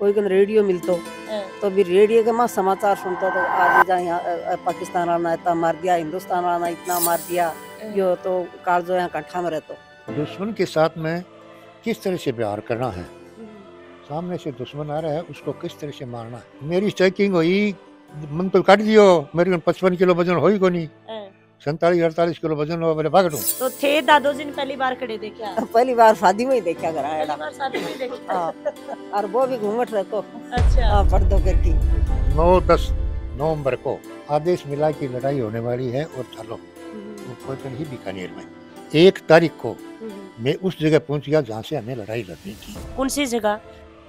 कोई रेडियो मिलतो हाँ। तो भी रेडियो के मां समाचार सुनता तो आज यहाँ पाकिस्तान वाला इतना मार दिया हिंदुस्तान वाला इतना मार दिया हाँ। यो तो कार जो यहाँ कंठा में रहते दुश्मन के साथ में किस तरह से प्यार करना है सामने से दुश्मन आ रहा है उसको किस तरह से मारना है मेरी चेकिंग हुई मन तो काट दियो मेरे को पचपन किलो वजन हो ही को नहीं हाँ। सैतालीस अड़तालीस किलो वजन हो मेरे पकड़ू तो थे दादो जी ने पहली बार खड़े देखे पहली बार शादी में ही देखा कराया हाँ, और वो भी घूमट रखो अच्छा हाँ, पर्दों करके नौ दस नवंबर को आदेश मिला की लड़ाई होने वाली है और चलो मुख्यमंत्री ही बीकानेर में एक तारीख को हम्म। मैं उस जगह पहुंच गया जहाँ से हमें लड़ाई लड़नी थी कौन सी जगह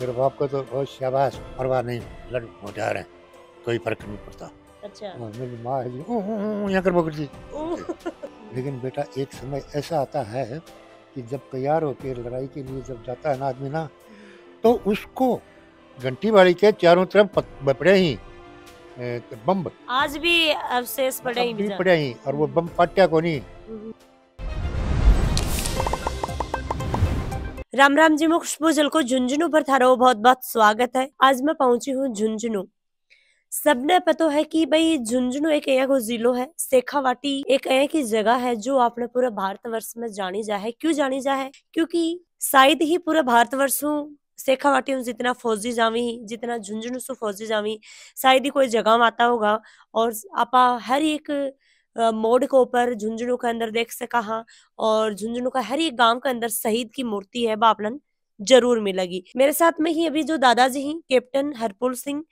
मेरे बाप को तो बहुत शाबाश परवाह नहीं लड़ हो जा रहे हैं कोई फर्क नहीं पड़ता अच्छा हाँ, मेरी माँ है जी यहाँ कर लेकिन बेटा एक समय ऐसा आता है कि जब तैयार होते लड़ाई के लिए जब जाता है ना आदमी ना तो उसको घंटी बाड़ी के चारों तरफ बपड़े ही बम आज भी अवशेष पड़े ही पड़े ही और वो बम फाटा को नहीं राम राम जी मैं खुशबू जल को झुंझुनू पर थारो बहुत बहुत स्वागत है आज मैं पहुंची हूँ झुंझुनू सबने पता है कि भाई झुंझुनू एक यहाँ को जिलो है शेखावाटी एक यहाँ की जगह है जो आपने पूरे वर्ष में जानी जा है क्यों जानी जा है क्योंकि शायद ही पूरा वर्ष शेखावाटी जितना फौजी जावी जितना झुंझुनू सु फौजी जावी शायद ही कोई जगह आता होगा और आप हर एक मोड के ऊपर झुंझुनू के अंदर देख सका हाँ और झुंझुनू का हर एक गांव के अंदर शहीद की मूर्ति है बापलन जरूर मिलेगी मेरे साथ में ही अभी जो दादाजी हैं कैप्टन हरपुल सिंह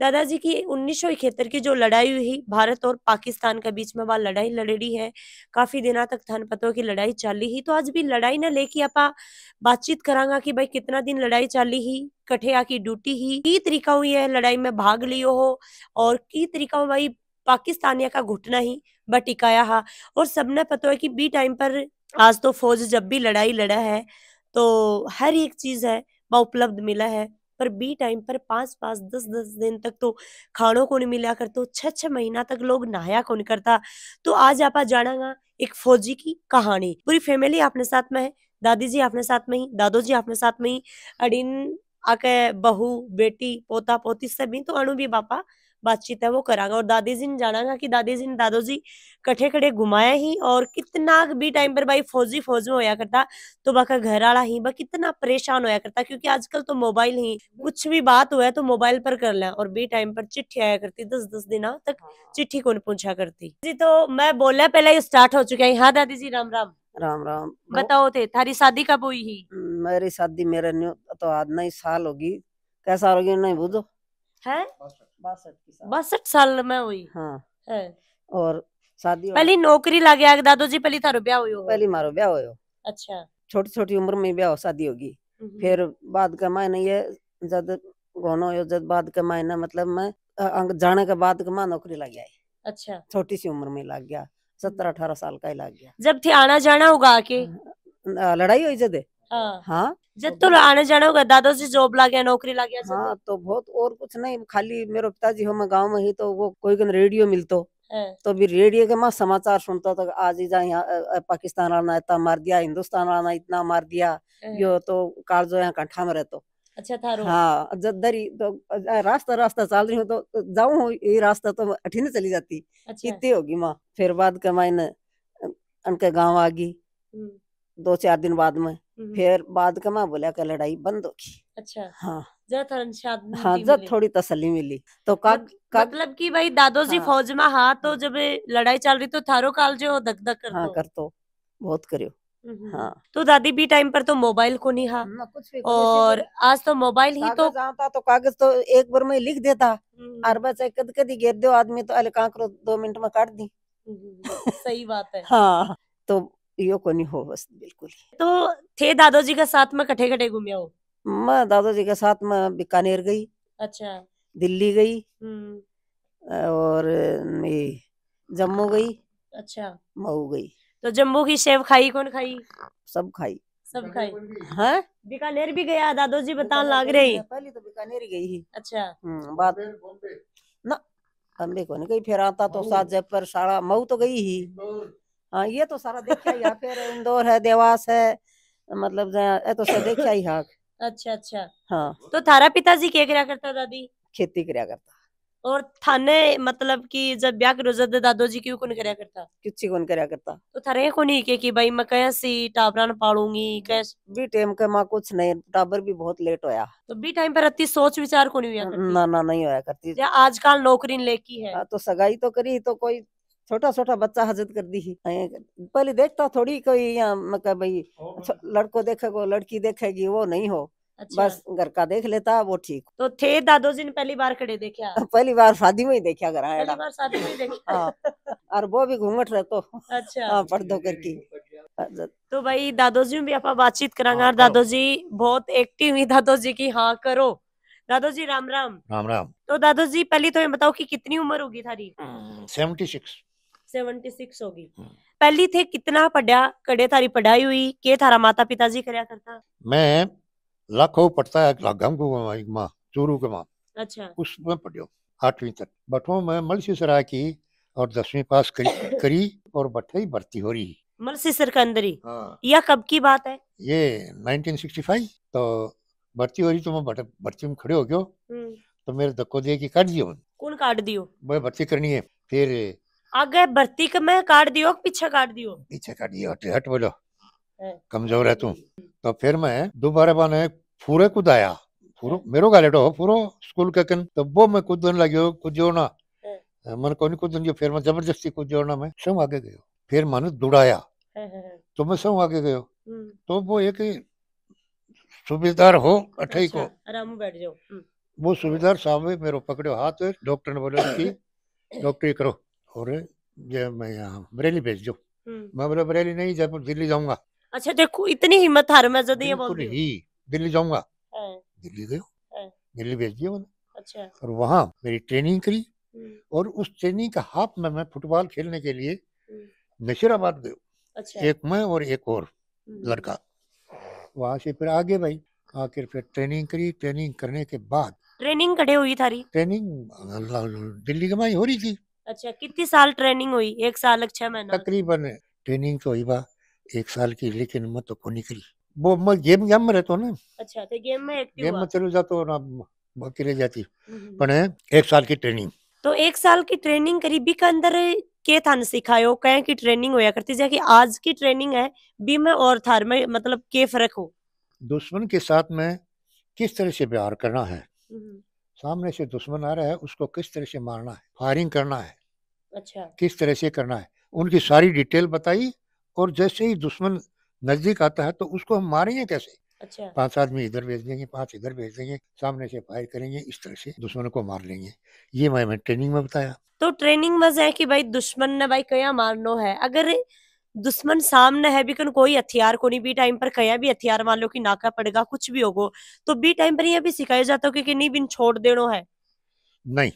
दादाजी की उन्नीस सौ इकहत्तर की जो लड़ाई हुई भारत और पाकिस्तान के बीच में वह लड़ाई लड़ी है काफी दिनों तक धन पतों की लड़ाई चाली ही तो आज भी लड़ाई ना लेके आप बातचीत करांगा कि भाई कितना दिन लड़ाई चाली ही कठे की ड्यूटी ही की तरीका हुई है लड़ाई में भाग लियो हो और की तरीका भाई पाकिस्तानिया का घुटना ही बटिकाया हा और सबने पता है कि बी टाइम पर आज तो फौज जब भी लड़ाई लड़ा है तो हर एक चीज है वह उपलब्ध मिला है पर बी टाइम पर पांच पांच दस दस दिन तक तो खाणो को नहीं मिला करते छः छः महीना तक लोग नहाया नहीं करता तो आज आप जाना एक फौजी की कहानी पूरी फैमिली आपने साथ में है दादी जी आपने साथ में ही दादो जी आपने साथ में ही अडिन आके बहू बेटी पोता पोती सभी तो अणु भी बापा बातचीत है वो करांगा और दादी जी ने जाना कि दादी जी ने दादो जी कठे खड़े घुमाया ही और कितना भी टाइम पर भाई फौजी फौज में होया करता तो बाका घर वाला ही बा कितना परेशान होया करता क्योंकि आजकल तो मोबाइल ही कुछ भी बात हुआ तो मोबाइल पर कर लिया और बी टाइम पर चिट्ठी आया करती दस दस दिन तक हाँ, हाँ। चिट्ठी कौन पूछा करती जी तो मैं बोला पहले ये स्टार्ट हो चुका है हाँ दादी जी राम राम राम राम बताओ थे थारी शादी कब हुई ही मेरी शादी मेरे तो आज नहीं साल होगी कैसा होगी नहीं बुझो है बासठ साल में हुई हाँ है। और शादी पहली नौकरी लागे आगे जी पहली थारो ब्याह हुयो पहली मारो ब्याह हुयो अच्छा छोटी छोटी उम्र में ब्याह शादी होगी हम्म, हम्म। फिर बाद का मायने ये जद गोनो यो जद बाद का मायने मतलब मैं अंग जाने के बाद का माँ नौकरी लग गया अच्छा छोटी सी उम्र में लग गया सत्रह अठारह साल का ही लग गया जब थी आना जाना होगा आके लड़ाई हुई जदे हाँ।, हाँ जब तो, तो आने जाने होगा दादा जॉब ला गया नौकरी ला गया हाँ तो बहुत और कुछ नहीं खाली मेरे पिताजी मैं गाँव में ही तो वो कोई रेडियो मिलते हाँ। तो भी रेडियो के मैं समाचार सुनता तो आज यहाँ पाकिस्तान वाला इतना मार दिया हिंदुस्तान वाला इतना मार दिया हाँ। यो तो कार जो यहाँ कंठा में रहते अच्छा था हाँ दरी तो रास्ता रास्ता चल रही हूँ तो, तो जाऊँ ये रास्ता तो अठीने चली जाती अच्छा। इतनी होगी माँ फिर बाद कमाई ने उनके गाँव आ गई हम्म। दो चार दिन बाद में हम्म। फिर बाद का मैं बोला कि लड़ाई बंद होगी अच्छा हाँ हाँ जब थोड़ी तसली मिली तो काग, काग मतलब की भाई दादोजी हाँ, फौज में हाँ तो हाँ। जब लड़ाई चल रही तो थारो काल जो दग दग कर हाँ, कर तो बहुत करियो हाँ तो दादी भी टाइम पर तो मोबाइल को नहीं हा कुछ भी, और आज तो मोबाइल ही तो जाता तो कागज तो एक बार में लिख देता हम्म। और बस कद कदी गिर दो आदमी तो अरे करो दो मिनट में काट दी सही बात है हाँ तो यो को नहीं हो बस बिल्कुल तो थे दादाजी का साथ में कटे कटे घूमे हो मैं दादाजी के साथ में बीकानेर गई अच्छा दिल्ली गई हम्म। और जम्मू गई अच्छा मऊ गई तो जम्मू की सेव खाई कौन खाई सब खाई सब खाई हाँ बीकानेर भी गया जी बता लाग रही पहले तो बीकानेर गई ही अच्छा हम्म, बाद ना बॉम्बे को नहीं गई फिर आता तो साथ जयपुर सारा मऊ तो गई ही हाँ ये तो सारा देखा ही फिर इंदौर है देवास है मतलब ये तो सब देखा ही हाँ अच्छा अच्छा हाँ तो थारा पिताजी क्या किया करता दादी खेती किया करता और थाने मतलब कि जब ब्याह करो जब दादो जी क्यों कौन करया करता कुछ कौन करया करता तो थारे को नहीं के कि भाई मैं कैसी टाबरा पालूंगी कैसे भी टाइम के मां कुछ नहीं टाबर भी बहुत लेट होया तो भी टाइम पर अति सोच विचार को नहीं हुआ ना ना नहीं होया करती आजकल नौकरी लेकी है आ, हाँ, तो सगाई तो करी तो कोई छोटा छोटा बच्चा हजत कर दी अं, पहले देखता थोड़ी कोई यहाँ मतलब भाई लड़को देखेगो लड़की देखेगी वो नहीं हो अच्छा। बस घर का देख लेता वो ठीक तो थे दादो जी ने पहली बार खड़े देखा पहली बार शादी में ही देखा घर आया बार शादी में देखा हाँ, और वो भी घूंघट रहतो अच्छा हाँ, पर्दो करके तो भाई दादो जी भी आप बातचीत करांगा हाँ, दादो जी बहुत एक्टिव ही दादो जी की हाँ करो दादो जी राम राम राम राम तो दादो जी पहले तो ये बताओ कि कितनी उम्र होगी थारी हम्म, सेवेंटी सिक्स 76 होगी हाँ। पहली थे कितना पढ़ा कड़े थारी पढ़ाई हुई के थारा माता पिताजी करया करता मैं लाखों पढ़ता है लागम को मां चूरू के मां अच्छा उसमें पढ़ियो आठवीं तक बठो मैं मलसी सराय की और दसवीं पास करी करी और बठे ही भर्ती हो रही मलसी सर अंदर ही हाँ। यह कब की बात है ये 1965 तो भर्ती हो रही तो मैं भर्ती में खड़े हो गयो हम्म। तो मेरे धक्को दिए की काट दियो कौन काट दियो मैं भर्ती करनी है फिर आगे भर्ती के मैं काट दियो पीछे काट दियो पीछे काट दियो हट बोलो हाँ। कमजोर है तू तो फिर मैं दोबारा बने पूरे कुदाया फूरो हाँ। मेरो गालेटो तो पूरो स्कूल के कन तो वो मैं कुदन लगयो कुजो ना हाँ। मन को नहीं कुदन जो फिर मैं जबरदस्ती कुजो ना मैं सब आगे गयो फिर मन दुड़ाया तो मैं सब आगे गयो हम्म। तो वो एक सुबेदार हो अठाई को अच्छा, आराम बैठ जाओ हम्म। वो सुबेदार साहब मेरे पकड़े हाथ डॉक्टर ने बोले डॉक्टरी करो और ये मैं यहाँ बरेली भेज दो हम्म। मैं बोला बरेली नहीं जयपुर दिल्ली जाऊंगा अच्छा देखो इतनी हिम्मत हार मैं जदी बोल ही दिल्ली जाऊंगा हाँ। दिल्ली गयो हाँ। दिल्ली भेज दिया मैंने अच्छा और वहाँ मेरी ट्रेनिंग करी हम्म। और उस ट्रेनिंग का हाफ में मैं फुटबॉल खेलने के लिए हम्म। नशीराबाद गयो अच्छा। एक मैं और एक और लड़का वहाँ से फिर आगे भाई आखिर फिर ट्रेनिंग करी ट्रेनिंग करने के बाद ट्रेनिंग कड़े हुई थारी ट्रेनिंग दिल्ली कमाई हो रही थी अच्छा कितने साल ट्रेनिंग हुई एक साल छह महीना तकरीबन ट्रेनिंग तो हुई बा एक साल की लेकिन मैं तो को निकली वो मैं गेम गेम में रहता ना अच्छा तो गेम में एक्टिव गेम में चलो जाता ना बाकी रह जाती हम्म, हम्म। पर एक साल की ट्रेनिंग तो एक साल की ट्रेनिंग करी बी का अंदर के थाने सिखायो कह की ट्रेनिंग होया करती जाके आज की ट्रेनिंग है बी में और थार में मतलब के फर्क हो दुश्मन के साथ में किस तरह से व्यवहार करना है हम्म। सामने से दुश्मन आ रहा है उसको किस तरह से मारना है फायरिंग करना है अच्छा किस तरह से करना है उनकी सारी डिटेल बताई और जैसे ही दुश्मन नजदीक आता है तो उसको हम मारेंगे कैसे अच्छा पांच आदमी इधर भेज देंगे पांच इधर भेज देंगे सामने से फायर करेंगे इस तरह से दुश्मन को मार लेंगे ये मैं, ट्रेनिंग में बताया तो ट्रेनिंग में है कि भाई दुश्मन ने भाई क्या मारनो है अगर दुश्मन सामने है बिकन कोई हथियार को नहीं बी टाइम पर कया भी हथियार मान लो कि नाका पड़ेगा कुछ भी होगो तो बी टाइम पर यह भी सिखाया जाता हो कि नहीं बिन छोड़ देनो है नहीं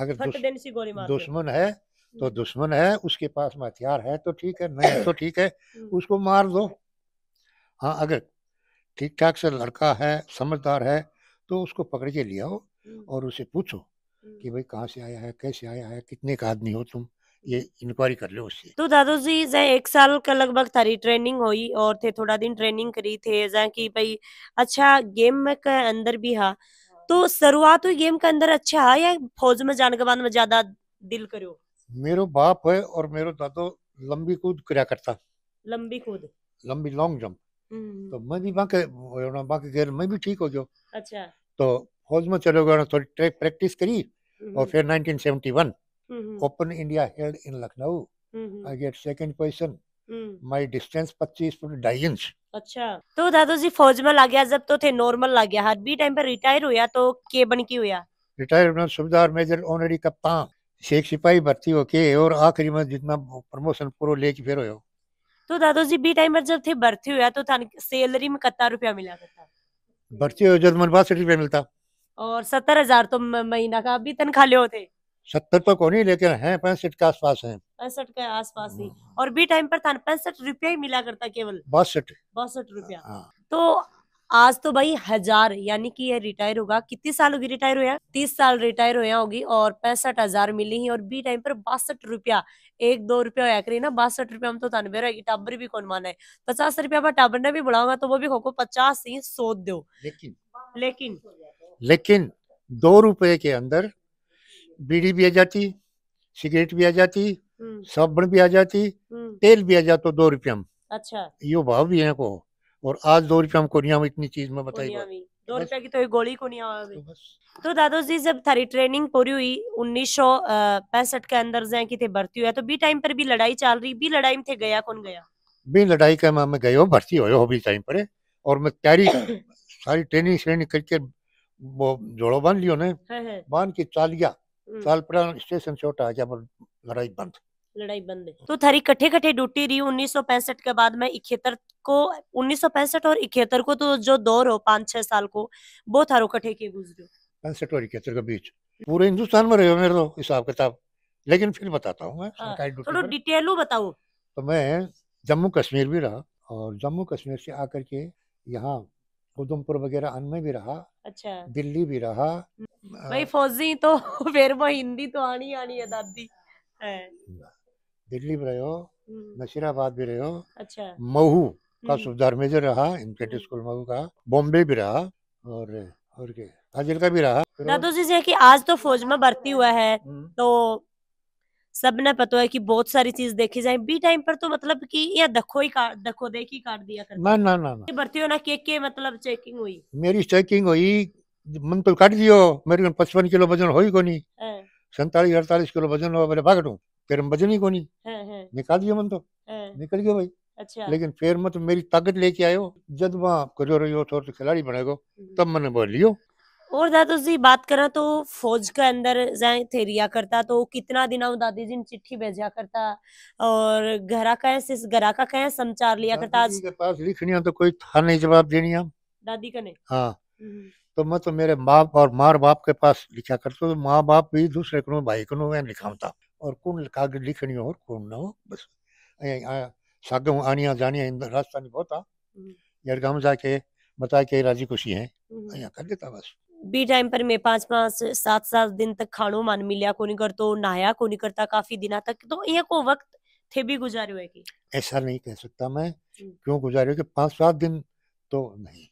अगर दुश्मन, दुश्मन है तो हम्म। दुश्मन है उसके पास में हथियार है तो ठीक है नहीं तो ठीक है हम्म। उसको मार दो हाँ अगर ठीक ठाक से लड़का है समझदार है तो उसको पकड़ के ले आओ हम्म। और उसे पूछो कि भाई कहाँ से आया है कैसे आया है कितने का आदमी हो तुम ये इंक्वायरी कर लो उससे तो दादू जी जै एक साल का लगभग थारी ट्रेनिंग हुई और थे थोड़ा दिन ट्रेनिंग करी थे जै की भाई अच्छा गेम में के अंदर भी हा तो शुरुआत हुई गेम के अंदर अच्छा है या फौज में जाने के बाद में ज्यादा दिल करो मेरो बाप है और मेरो दादो लंबी कूद कराया करता लंबी कूद लंबी लॉन्ग हम्म, जंप हम्म। तो मैं भी बाकी बाकी गेर मैं भी ठीक हो गयो अच्छा तो फौज में चले गए थोड़ी प्रैक्टिस करी हम्म, और फिर 1971 open India held in Lucknow I got second position my distance 25 foot ढाई इंच अच्छा तो दादाजी फौज में लग गया जब तो थे नॉर्मल लग गया हर बी टाइम पर रिटायर हुआ तो के बन की हुआ रिटायर सूबेदार मेजर ऑनरी कप्तान शेख सिपाही भर्ती हो के और आखिरी में जितना प्रमोशन पूरा लेके फिर हो तो दादाजी बी टाइम पर जब थे भर्ती हुआ तो थाने सैलरी में कितना रुपया मिला करता भर्ती हो जब मन बासठ रुपया मिलता और सत्तर हजार तो महीना का अभी तनख्वाह होते सत्तर तो कोई लेकिन है पैंसठ के आसपास है पैंसठ के आसपास ही हाँ। और बी टाइम पर था पैंसठ रुपया ही मिला करता केवल बासठ बासठ रुपया हाँ। तो आज तो भाई हजार यानी कि ये रिटायर होगा कितने साल होगी रिटायर होया तीस साल रिटायर होया होगी और पैंसठ हजार मिली ही और बी टाइम पर बासठ रुपया एक दो रुपया होया करी ना बासठ रुपया हम तो तानबे रहेगी टाबर भी कौन माना है पचास रुपया पर टाबर ने भी बढ़ाऊंगा तो वो भी खोखो पचास ही सो दो लेकिन लेकिन लेकिन दो रुपए के अंदर बीड़ी भी आ जाती सिगरेट भी आ जाती हम्म। साबुन भी आ जाती हम्म। तेल भी आ जाता तो दो रुपया में अच्छा यो भाव भी है को और आज दो रुपया में कोरिया में इतनी चीज में बताई दो रुपया की तो गोली को नहीं आ गई तो, तो दादो जी जब थारी ट्रेनिंग पूरी हुई उन्नीस सौ पैंसठ के अंदर जाए की थे भर्ती हुआ तो बी टाइम पर भी लड़ाई चल रही बी लड़ाई में थे गया कौन गया बी लड़ाई का मैं गयो भर्ती हो बी टाइम पर और मैं तैयारी सारी ट्रेनिंग श्रेणी करके वो जोड़ो बांध लियो ने हाँ, हाँ। बांध के चाल गया ਸਾਲ ਪਹਿਲਾਂ ਸਟੇਸ਼ਨ ਛੋਟਾ ਆ लड़ाई बंद लड़ाई बंद है तो थारी कठे कठे ड्यूटी रही उन्नीस के बाद में इकहत्तर को उन्नीस और इकहत्तर को तो जो दौर हो पाँच छह साल को वो थारो कठे के गुजरे पैंसठ और इकहत्तर के बीच पूरे हिंदुस्तान में रहे हो मेरे तो हिसाब किताब लेकिन फिर बताता हूँ मैं हाँ, थोड़ा डिटेलो बताओ तो मैं जम्मू कश्मीर भी रहा और जम्मू कश्मीर से आकर के यहाँ उधमपुर वगैरह अन्य भी रहा अच्छा दिल्ली भी रहा भाई फौजी तो फिर वो हिंदी तो आनी आनी है दादी दिल्ली में रहे हो हम्म। नशीराबाद भी रहे हो अच्छा महू का हम्म। सुधार मेजर रहा इनकेट हम्म। स्कूल महू का बॉम्बे भी रहा और और के हाजिल का भी रहा दादू जी से कि आज तो फौज में भर्ती हुआ है तो सब ने पता है कि बहुत सारी चीज देखी जाए बी टाइम पर तो मतलब कि या दखो ही काट दखो देखी काट दिया कर ना ना ना, ना। भर्ती होना के के मतलब चेकिंग हुई मेरी चेकिंग हुई मन तो काट दियो मेरे को पचपन किलो वजन हो ही को नहीं सैतालीस अड़तालीस किलो वजन हो मेरे भागटू फिर वजन ही को नहीं निकाल दिया मन तो निकल गया भाई अच्छा लेकिन फिर मत तो मेरी ताकत लेके आयो जब वहाँ करो रही हो तो खिलाड़ी बनेगो तब मैंने बोल लियो और दादू जी बात करा तो फौज के अंदर जाए थे रिया करता तो कितना दिन दादी जी ने चिट्ठी भेजा करता और घर का ऐसे घर का कहे समाचार लिया करता आज के पास लिखनी तो कोई था नहीं जवाब देनी दादी का नहीं हाँ तो मैं तो मेरे बाप और मार बाप के पास लिखा करता तो माँ बाप भी दूसरे को भाई को मैं लिखाता और कौन कागज लिखनी हो और कौन ना हो बस सागों आनिया जानिया रास्ता नहीं होता हम्म। यरगाम जाके बता के राजी खुशी है हम्म। यहाँ कर देता बस बी टाइम पर मैं पांच पांच सात सात दिन तक खानो मान मिलिया को नहीं करता नहाया को नहीं करता काफी दिना तक तो ये को वक्त थे भी गुजारे हुए की ऐसा नहीं कह सकता मैं हम्म। क्यों गुजारे पांच सात दिन तो नहीं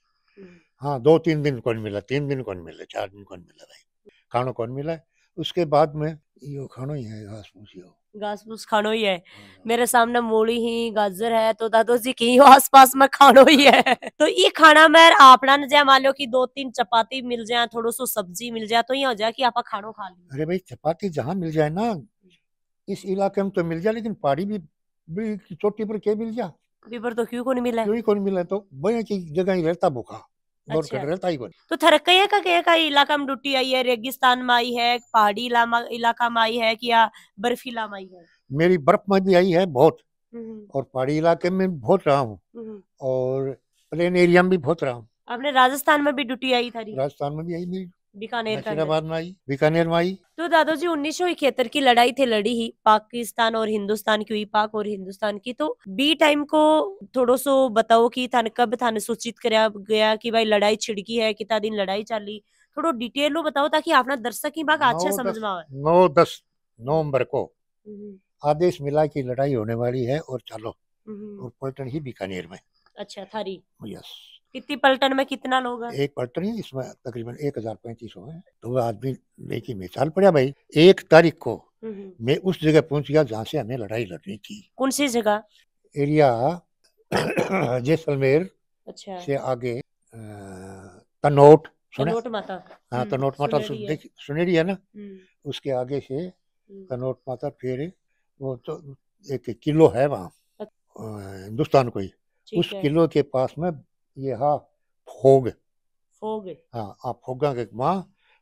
हाँ दो तीन दिन कौन मिला तीन दिन कौन मिला चार दिन कौन मिला भाई खानो कौन मिला उसके बाद में यो खानो ही है घास फूस यो घास फूस खानो ही है हाँ, मेरे सामने मूली ही गाजर है तो दादो जी की आस पास में खानो ही है तो ये खाना मैं आपना ने मान लो की दो तीन चपाती मिल जाए थोड़ो सो सब्जी मिल जाए तो ये हो जाए की आप खानो खा लो अरे भाई चपाती जहाँ मिल जाए ना इस इलाके में तो मिल जाए लेकिन पहाड़ी भी, चोटी पर क्या मिल जाए तो क्यों को नहीं मिला क्यों को नहीं मिला तो बड़ी जगह ही रहता भूखा नॉर्थ अच्छा। ताइवान तो का क्या का इलाका में डूटी आई है रेगिस्तान में आई है पहाड़ी इलाका में आई है कि या बर्फीला में आई है मेरी बर्फ में भी आई है बहुत हम्म। और पहाड़ी इलाके में बहुत रहा हूँ हम्म। और प्लेन एरिया में भी बहुत रहा हूँ आपने राजस्थान में भी ड्यूटी आई था राजस्थान में भी आई मेरी बीकानेर का माई बीकानेर माई आई तो दादाजी उन्नीस की लड़ाई थे लड़ी ही पाकिस्तान और हिंदुस्तान की हुई पाक और हिंदुस्तान की तो बी टाइम को थोड़ा सो बताओ कि थाने कब थाने सूचित कर गया कि भाई लड़ाई छिड़की है कितना दिन लड़ाई चाली थोड़ो डिटेल में बताओ ताकि अपना दर्शक की बात अच्छा समझ में आवे नौ दस नवम्बर को हम्म। आदेश मिला की लड़ाई होने वाली है और चलो हम्म। और पलटन ही बीकानेर में अच्छा थारी यस कितनी पलटन में कितना लोग है? एक पलटन ही इसमें तकरीबन एक हजार पैंतीस हो गए तो आदमी देखिए मिसाल पड़ा भाई एक तारीख को हम्म, हम्म। मैं उस जगह पहुंच गया जहाँ से हमें लड़ाई लड़नी थी कौन सी जगह एरिया जैसलमेर अच्छा से आगे तनोट तनोट माता हाँ हम्म, तनोट माता सुनेरी है ना उसके आगे से तनोट माता फिर वो तो एक किलो है वहाँ अच्छा। हिंदुस्तान कोई उस किलो के पास में ये हा फोग फोग हाँ आ फोगा के माँ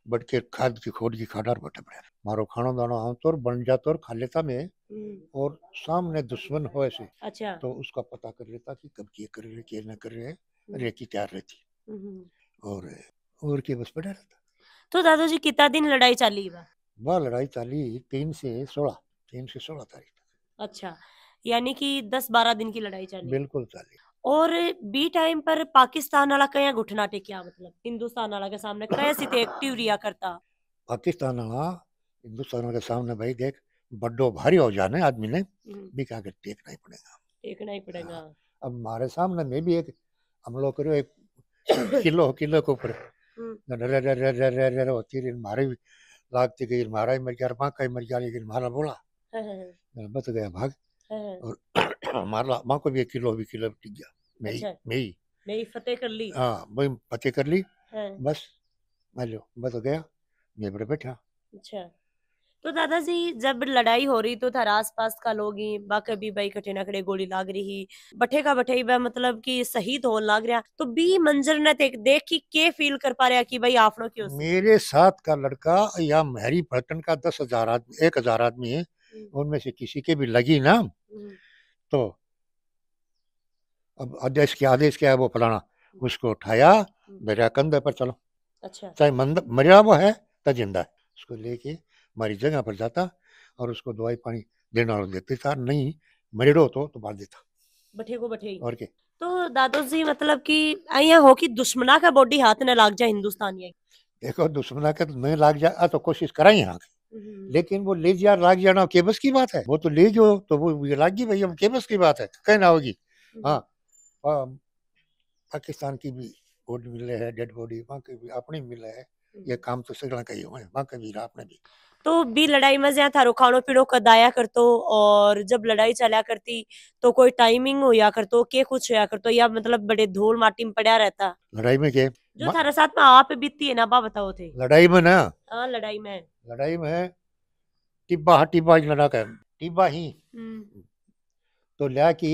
बटके खाद की खोद की खाडार बटे पड़े मारो खानो दानो हम तोर बन जा तोर खा लेता मैं हम्म। और सामने दुश्मन हो ऐसे अच्छा तो उसका पता कर लेता कि कब ये कर रहे क्या ना कर रहे हम्म। रेती तैयार रहती हम्म। और और के बस पड़ा रहता तो दादाजी कितना दिन लड़ाई चली बा बा लड़ाई चली तीन से सोलह तीन से सोलह तारीख अच्छा यानी कि दस बारह दिन की लड़ाई चली बिल्कुल चली और बी टाइम पर पाकिस्तान वाला कया घुटना टेकिया मतलब हिंदुस्तान वाला के सामने कया सी एक्टिव रिया करता पाकिस्तान वाला हिंदुस्तान वाले सामने भाई देख बड्डो भारी हो जाने आदमी ने भी क्या कर टेकना ही पड़ेगा टेकना ही पड़ेगा हाँ। अब हमारे सामने में भी एक हम लोग करो एक किलो किलो के ऊपर रे रे रे रे रे रे होती रही मारे भी लागती गई मारा मर जा माँ का ही मर गया लेकिन मारा बोला हाँ, हाँ, बच गया भाग और हमारा माँ को भी एक किलो भी किलो टिक गया मैं अच्छा। मैं ही मैं ही फतेह कर ली हाँ मैं फतेह कर ली हाँ। बस हेलो बस हो गया मैं पर बैठा अच्छा तो दादाजी जब लड़ाई हो रही तो था आस पास का लोग ही बाकी भी भाई कटे नकड़े गोली लाग रही बठे का बठे ही मतलब कि शहीद हो लाग रहा तो बी मंजर ने देख देख की के फील कर पा रहा कि भाई आपनों क्यों मेरे साथ का लड़का या मेहरी पलटन का दस हजार आदमी एक हजार आदमी है हम्म। उनमें से किसी के भी लगी ना हम्म। तो अब अध्यक्ष के आदेश क्या है वो फलाना हम्म। उसको उठाया हम्म। मेरा कंधे पर चलो अच्छा चाहे मरिया वो है तो जिंदा है उसको लेके हमारी जगह पर जाता और उसको दवाई पानी देने वालों देते था नहीं मरिडो तो तो बांध देता बठे को बठे और के तो दादो जी मतलब कि आया हो कि दुश्मना का बॉडी हाथ न लाग जाए हिंदुस्तान ये देखो दुश्मना का तो नहीं लाग जाए तो कोशिश करा ही हाँ हम्म। लेकिन वो ले जा लाग जाना केबस की बात है वो तो ले जो तो वो लागी भाई हम केबस की बात है कहना होगी हाँ पाकिस्तान की भी बॉडी मिले है डेड बॉडी वहाँ की भी अपनी मिले है ये हम्म। काम तो श्रीलंका ही हुए वहाँ के भी आपने भी तो भी लड़ाई में जहाँ थारो खानो पीनो कदाया कर तो और जब लड़ाई चला करती तो कोई टाइमिंग हो या कर तो के कुछ होया कर तो या मतलब बड़े धोल माटी में पड़ा रहता लड़ाई में के जो थारे साथ में आप बीतती है ना बा बताओ थे लड़ाई में ना हाँ लड़ाई में लड़ाई में टिब्बा टिब्बा लड़ा कर टिब्बा ही हम्म। तो लिया की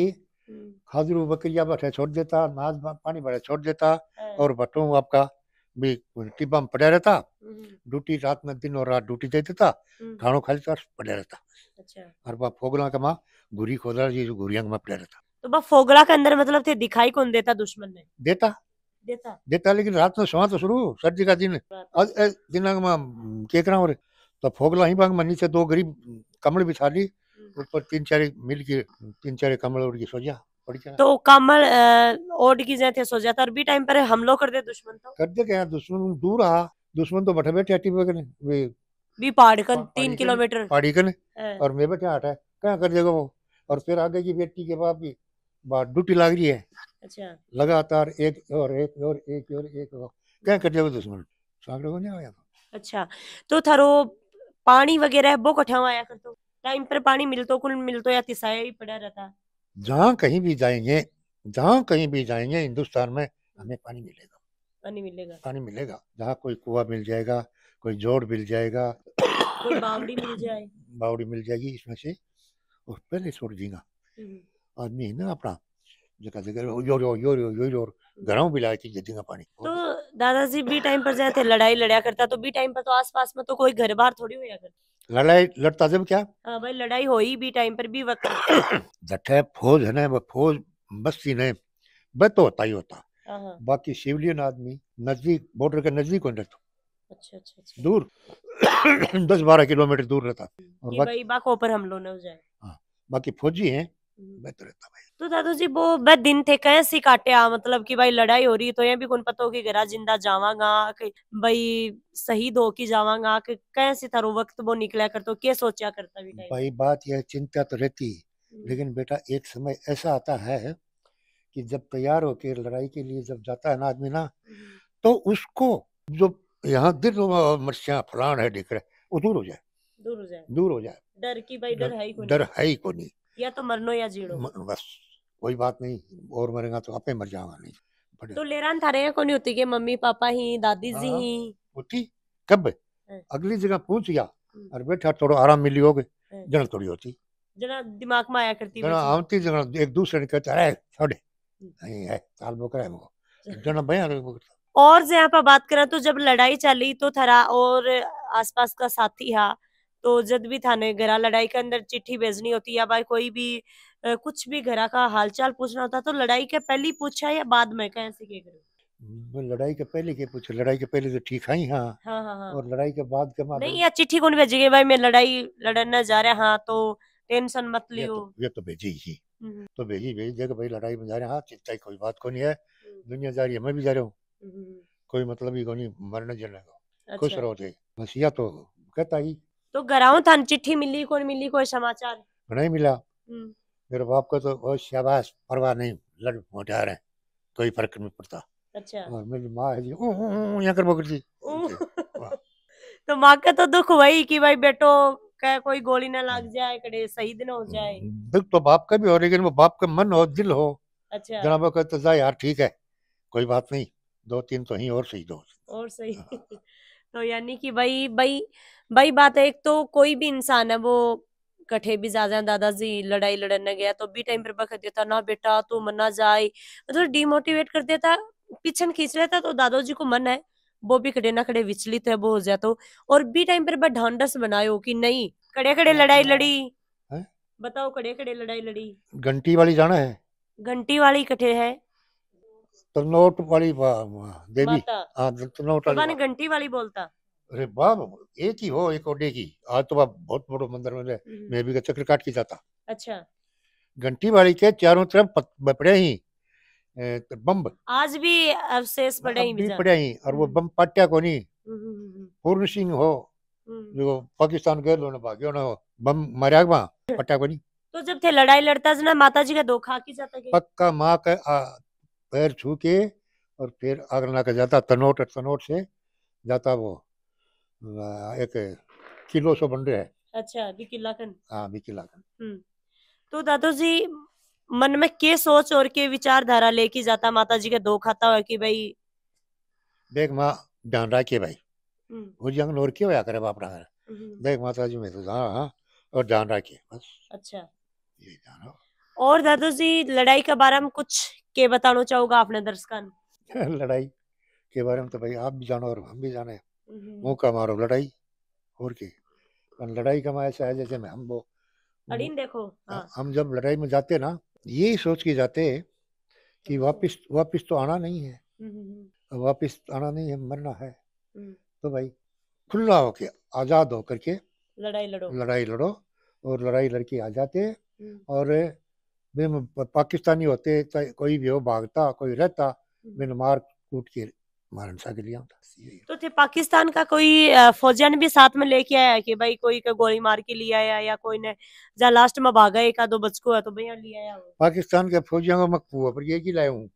खाजरू बकरिया बैठे छोड़ देता अनाज पानी भरे छोड़ देता हाँ। और बटो आपका भी टिब्बा में पड़ा रहता हम्म। ड्यूटी रात में दिन और रात ड्यूटी दे देता हम्म। खानो खा लेता पड़ा रहता अच्छा और बा फोगला का माँ घुरी खोदा जी जो घुरिया का पड़ा रहता तो बा फोगला के अंदर मतलब थे दिखाई कौन देता दुश्मन ने देता देता देता लेकिन रात में सोना तो शुरू सर्दी का दिन दिन में केकरा और तो फोगला ही बांग में नीचे दो गरीब कमल बिछा ली ऊपर तीन चार मिल के तीन चार कमल उड़ के सो जा तो कमल ओड की जे सो जाता तो और भी टाइम पर हमलो कर दे दुश्मन तो कर दे क्या दुश्मन दूर आ दुश्मन तो बैठे बैठे टीवी कने वे भी पहाड़ कन तीन किलोमीटर पहाड़ी कन और मैं बैठे आटा क्या कर देगा वो और फिर आगे की बेटी के बाप की बात ड्यूटी लग रही है अच्छा लगातार एक और एक और एक और एक क्या कर देगा दुश्मन सागर को नहीं आया अच्छा तो थारो पानी वगैरह बहुत कठा आया कर तो टाइम पर पानी मिल तो कुल मिल तो या तिसाया ही पड़ा रहता जहाँ कहीं भी जाएंगे जहाँ कहीं भी जाएंगे हिंदुस्तान में हमें पानी मिलेगा पानी मिलेगा पानी मिलेगा जहाँ कोई कुआ मिल जाएगा कोई जोड़ मिल जाएगा कोई बावड़ी मिल जाए बावड़ी मिल जाएगी इसमें से उस पहले छोड़ देगा हम्म। आदमी है ना अपना पानी तो दादाजी भी टाइम पर जाते लड़ाई लड़ा करता तो भी टाइम पर तो आसपास में तो कोई घर बार थोड़ी हुआ करता लड़ाई लड़ता जब क्या हाँ भाई लड़ाई हो ही भी टाइम पर भी वक्त जठे फौज है ना फौज बस्ती ने वह तो होता ही होता हाँ, हाँ। बाकी सिविलियन आदमी नजदीक बॉर्डर के नजदीक होने रहता अच्छा, अच्छा, अच्छा। दूर दस बारह किलोमीटर दूर रहता और बाकी बाकों पर हमलों ने हो जाए हाँ बाकी फौजी हैं बेहतर तो रहता भाई तो दादू जी वो बे दिन थे कैसे काटिया मतलब कि भाई लड़ाई हो रही तो ये भी कौन पता कि घरा जिंदा जावागा भाई शहीद हो कि जावागा कि कैसे था वक्त वो निकला कर तो क्या सोचा करता भी भाई बात यह चिंता तो रहती हम्म। लेकिन बेटा एक समय ऐसा आता है कि जब तैयार होकर लड़ाई के लिए जब जाता है ना आदमी ना हम्म। तो उसको जो यहाँ दिल मर्सियाँ फलान है दिख रहा है वो दूर हो जाए दूर हो जाए दूर हो जाए डर की भाई डर है ही डर है ही को नहीं या तो मरनो या जीड़ो बस कोई बात नहीं और मरेगा तो आप मर जाऊंगा नहीं तो लेरान थारे को नहीं होती के मम्मी पापा ही दादी जी हाँ, हाँ, ही होती कब हाँ। अगली जगह पूछ गया और हम्म। बैठा थोड़ा आराम मिली होगी जन थोड़ी होती जना दिमाग में आया करती जना आती जना एक दूसरे ने कहता है छोड़े हम्म। नहीं है साल बोकर है वो जना बयान तो। और जहाँ पर बात करें तो जब लड़ाई चली तो थरा और आसपास का साथी हा तो जब भी थाने घरा लड़ाई के अंदर चिट्ठी भेजनी होती या भाई कोई भी कुछ भी घरा का हालचाल पूछना होता तो लड़ाई के पहले पूछा या बाद में कैसे के करूँ लड़ाई के पहले के पूछो लड़ाई के पहले तो ठीक है हाँ।, हाँ, हाँ, हाँ, और लड़ाई के बाद के नहीं या चिट्ठी कौन भेजेगी भाई मैं लड़ाई लड़ने जा रहा हाँ तो टेंशन मत तो लियो ये तो, भेजी ही हम्म, हम्म। तो भेजी भेजी देखो भाई लड़ाई में जा रहे हाँ चिंता की कोई बात को नहीं है हम्म। दुनिया जा रही है मैं भी जा रहा हूँ कोई मतलब ही को नहीं मरने जाने को खुश अच्छा। रहो थे बस या तो कहता ही तो घराऊ था चिट्ठी मिली कोई मिली कोई समाचार नहीं मिला हम्म। मेरे बाप को तो बहुत शाबाश परवाह नहीं लड़ मोटा रहे कोई फर्क नहीं पड़ता अच्छा और मेरी माँ है जी यहाँ कर बोकर जी तो माँ का तो दुख वही कि भाई बेटो का कोई गोली ना लग हम्म। जाए कड़े शहीद ना हो हम्म, जाए दुख तो बाप का भी हो लेकिन वो बाप का मन हो दिल हो अच्छा जनाब का तो यार ठीक है कोई बात नहीं दो तीन तो ही और शहीद हो और सही हाँ। तो यानी कि भाई भाई भाई बात है एक तो कोई भी इंसान है वो कठे भी जा जाए दादाजी लड़ाई लड़ने गया तो भी टाइम पर बख देता ना बेटा तू मना जाए मतलब डिमोटिवेट कर देता पीछे खींच लेता तो दादाजी को मन है वो भी खड़े ना खड़े विचलित है वो हो जाता तो। और भी टाइम पर बस ढांडस बनायो कि नहीं खड़े खड़े हाँ, लड़ाई हाँ। लड़ी है? बताओ खड़े खड़े लड़ाई लड़ी घंटी वाली जाना है घंटी वाली कठे है तनोट वाली देवी हाँ तनोट वाली घंटी वाली बोलता अरे बाप एक ही हो एक ओडे की आज तो बाप बहुत बड़ो मंदिर में हम्म। मैं भी चक्कर काट के जाता अच्छा घंटी वाली के चारों तरफ पड़े ही तो बम आज भी अवशेष पड़े ही पड़े ही और वो बम पट्टिया को नहीं पूर्ण सिंह हो जो हम्म। पाकिस्तान गए लोग भाग्यो ना बम मारया वहाँ पट्टिया को नहीं तो जब थे लड़ाई लड़ता जना माताजी का धोखा की जाता पक्का मां का पैर छू के और फिर आगरना का जाता तनोट तनोट से जाता वो एक किलो सो बन रहे है अच्छा बिकिलाकन हाँ बिकिलाकन हम्म। तो दादू जी मन में के सोच और के विचारधारा लेके जाता माता जी का दो खाता हुआ कि भाई देख माँ ध्यान रखिए भाई वो हम्म। जंग नोर के होया करे बाप रहा हम्म। देख माता जी मैं तो जा रहा और ध्यान रखिए बस अच्छा ये जानो और दादू जी लड़ाई के बारे में कुछ के बताना चाहोगा आपने दर्शकान लड़ाई के बारे में तो भाई आप भी जानो और हम भी जाने हम्म। मौका मारो लड़ाई और की लड़ाई का ऐसा है जैसे में हम वो अड़ीन देखो हाँ, हाँ। हम जब लड़ाई में जाते ना ये सोच के जाते है कि अच्छा। वापिस वापिस तो आना नहीं है हम्म, हम्म, वापिस आना नहीं है मरना है तो भाई खुला होके आजाद होकर के लड़ाई लड़ो लड़ाई लड़ो और लड़ाई लड़के आ जाते और मैं पाकिस्तानी होते तो कोई भी हो भागता कोई रहता मैंने हम्म। मार कूट के मारन सा के लिया तो थे पाकिस्तान का कोई फौजन भी साथ में लेके आया कि भाई कोई का गोली मार के लिया आया या कोई ने जहाँ लास्ट में भागा एक आधो बचको है तो भैया लिया आया पाकिस्तान के फौजियों को मकबू है पर ये की लाए हूँ